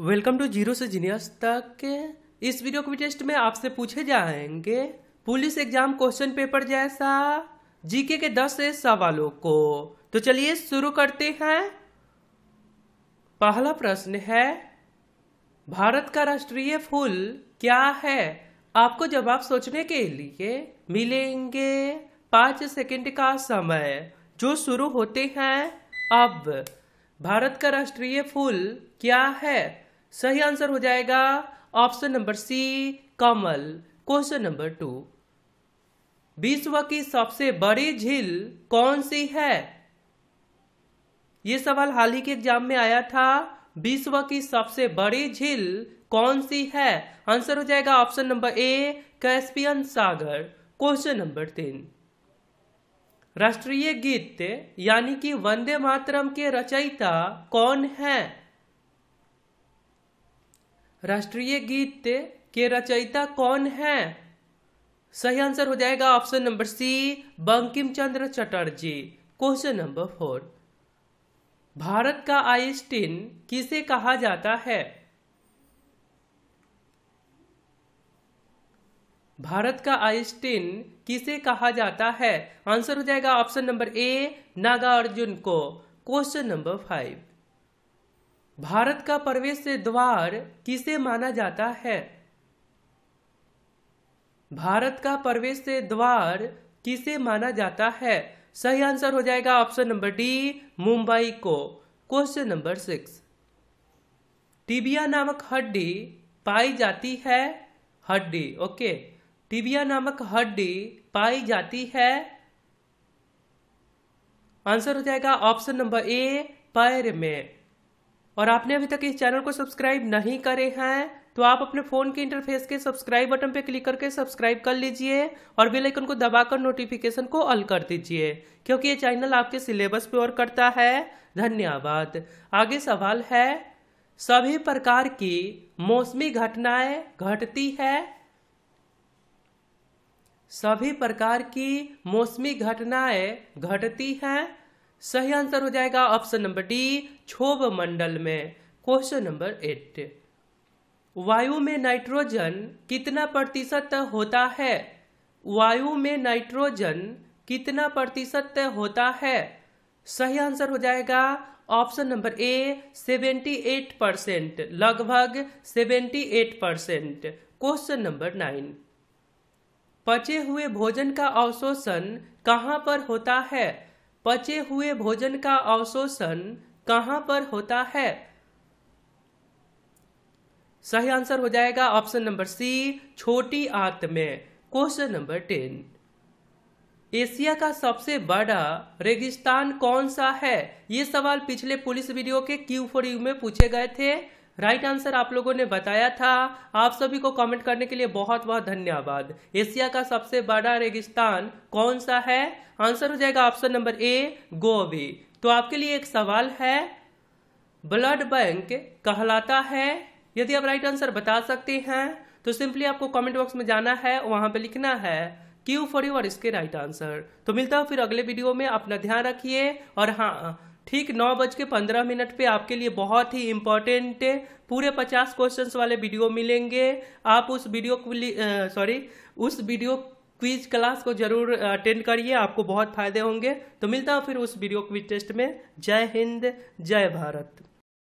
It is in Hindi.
वेलकम टू जीरो से जीनियस तक इस वीडियो के टेस्ट में आपसे पूछे जाएंगे पुलिस एग्जाम क्वेश्चन पेपर जैसा जीके के दस सवालों को तो चलिए शुरू करते हैं पहला प्रश्न है भारत का राष्ट्रीय फूल क्या है आपको जवाब सोचने के लिए मिलेंगे पांच सेकंड का समय जो शुरू होते हैं अब भारत का राष्ट्रीय फूल क्या है सही आंसर हो जाएगा ऑप्शन नंबर सी कमल क्वेश्चन नंबर टू विश्व की सबसे बड़ी झील कौन सी है ये सवाल हाल ही के एग्जाम में आया था विश्व की सबसे बड़ी झील कौन सी है आंसर हो जाएगा ऑप्शन नंबर ए कैस्पियन सागर क्वेश्चन नंबर तीन राष्ट्रीय गीत यानी कि वंदे मातरम के रचयिता कौन है राष्ट्रीय गीत के रचयिता कौन है सही आंसर हो जाएगा option number C Bankim Chandra Chatterjee question number four Bharat का आइंस्टीन किसे कहा जाता है भारत का आइंस्टीन किसे कहा जाता है आंसर हो जाएगा ऑप्शन नंबर ए नागार्जुन को क्वेश्चन नंबर फाइव भारत का प्रवेश द्वार किसे माना जाता है भारत का प्रवेश द्वार किसे माना जाता है सही आंसर हो जाएगा ऑप्शन नंबर डी मुंबई को क्वेश्चन नंबर सिक्स टिबिया नामक हड्डी पाई जाती है हड्डी ओके टिबिया नामक हड्डी पाई जाती है आंसर हो जाएगा ऑप्शन नंबर ए पैर में और आपने अभी तक इस चैनल को सब्सक्राइब नहीं करे हैं तो आप अपने फोन के इंटरफेस के सब्सक्राइब बटन पर क्लिक करके सब्सक्राइब कर लीजिए और बेल आइकन को दबाकर नोटिफिकेशन को ऑल कर दीजिए क्योंकि ये चैनल आपके सिलेबस पे और करता है धन्यवाद आगे सवाल है सभी प्रकार की मौसमी घटनाएं घटती है सभी प्रकार की मौसमी घटनाएं घटती हैं सही आंसर हो जाएगा ऑप्शन नंबर डी क्षोभ मंडल में क्वेश्चन नंबर एट वायु में नाइट्रोजन कितना प्रतिशत होता है वायु में नाइट्रोजन कितना प्रतिशत होता है सही आंसर हो जाएगा ऑप्शन नंबर ए 78 परसेंट लगभग 78 परसेंट क्वेश्चन नंबर नाइन पचे हुए भोजन का अवशोषण कहाँ पर होता है पचे हुए भोजन का अवशोषण कहां पर होता है सही आंसर हो जाएगा ऑप्शन नंबर सी छोटी आंत में क्वेश्चन नंबर टेन एशिया का सबसे बड़ा रेगिस्तान कौन सा है ये सवाल पिछले पुलिस वीडियो के क्यू फोर यू में पूछे गए थे राइट right आंसर आप लोगों ने बताया था आप सभी को कमेंट करने के लिए बहुत बहुत धन्यवाद एशिया का सबसे बड़ा रेगिस्तान कौन सा है आंसर हो जाएगा ऑप्शन नंबर ए गोवी तो आपके लिए एक सवाल है ब्लड बैंक कहलाता है यदि आप राइट आंसर बता सकते हैं तो सिंपली आपको कमेंट बॉक्स में जाना है वहां पर लिखना है क्यू फॉर और इसके राइट आंसर तो मिलता हूं फिर अगले वीडियो में अपना ध्यान रखिए और हाँ ठीक नौ बज के पंद्रह मिनट पे आपके लिए बहुत ही इम्पोर्टेंट पूरे पचास क्वेश्चंस वाले वीडियो मिलेंगे आप उस वीडियो सॉरी उस वीडियो क्विज क्लास को जरूर अटेंड करिए आपको बहुत फायदे होंगे तो मिलता हूँ फिर उस वीडियो क्विज टेस्ट में जय हिंद जय भारत